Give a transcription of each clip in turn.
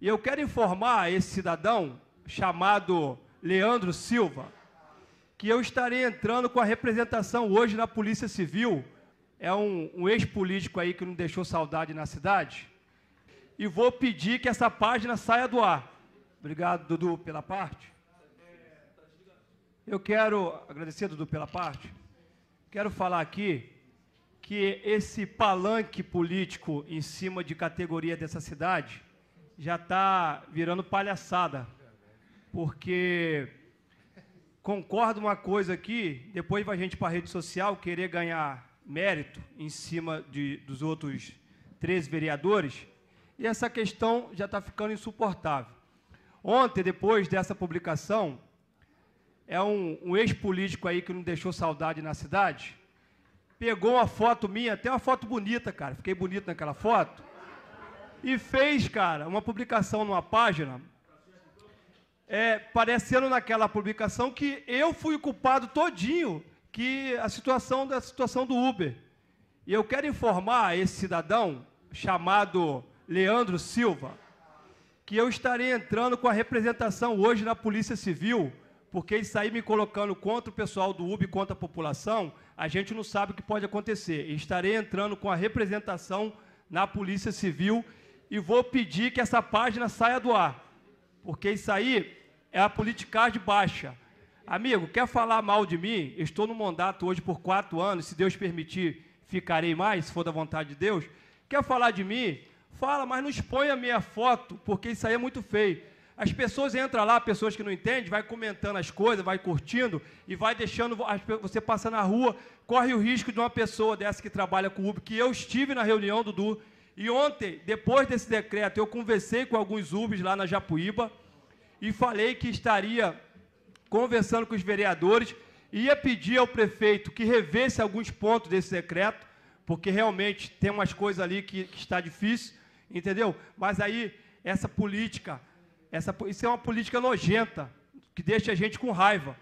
E eu quero informar esse cidadão, chamado Leandro Silva, que eu estarei entrando com a representação hoje na Polícia Civil. É um, um ex-político aí que não deixou saudade na cidade. E vou pedir que essa página saia do ar. Obrigado, Dudu, pela parte. Eu quero agradecer, Dudu, pela parte. Quero falar aqui que esse palanque político em cima de categoria dessa cidade já está virando palhaçada. Porque concordo uma coisa aqui, depois vai a gente para a rede social querer ganhar mérito em cima de, dos outros 13 vereadores, e essa questão já está ficando insuportável. Ontem, depois dessa publicação, é um, um ex-político aí que não deixou saudade na cidade, pegou uma foto minha, até uma foto bonita, cara, fiquei bonito naquela foto, e fez, cara, uma publicação numa página, é, parecendo naquela publicação que eu fui o culpado todinho que a situação da situação do Uber. E eu quero informar esse cidadão chamado Leandro Silva que eu estarei entrando com a representação hoje na Polícia Civil, porque isso aí me colocando contra o pessoal do Uber contra a população, a gente não sabe o que pode acontecer. Estarei entrando com a representação na Polícia Civil e vou pedir que essa página saia do ar, porque isso aí é a politicagem baixa. Amigo, quer falar mal de mim? Estou no mandato hoje por quatro anos, se Deus permitir, ficarei mais, se for da vontade de Deus. Quer falar de mim? Fala, mas não expõe a minha foto, porque isso aí é muito feio. As pessoas entram lá, pessoas que não entendem, vai comentando as coisas, vai curtindo e vai deixando você passar na rua, corre o risco de uma pessoa dessa que trabalha com o Uber, que eu estive na reunião, Dudu, e ontem, depois desse decreto, eu conversei com alguns UBs lá na Japuíba e falei que estaria conversando com os vereadores, ia pedir ao prefeito que revesse alguns pontos desse decreto, porque realmente tem umas coisas ali que, que está difícil, entendeu? Mas aí, essa política, essa, isso é uma política nojenta, que deixa a gente com raiva,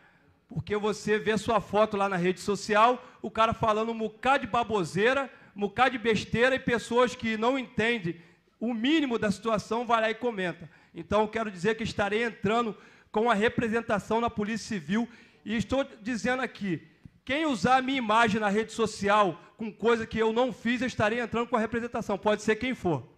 porque você vê sua foto lá na rede social, o cara falando um bocado de baboseira, um bocado de besteira e pessoas que não entendem o mínimo da situação vai lá e comenta. Então, quero dizer que estarei entrando com a representação na Polícia Civil e estou dizendo aqui, quem usar a minha imagem na rede social com coisa que eu não fiz, eu estarei entrando com a representação, pode ser quem for.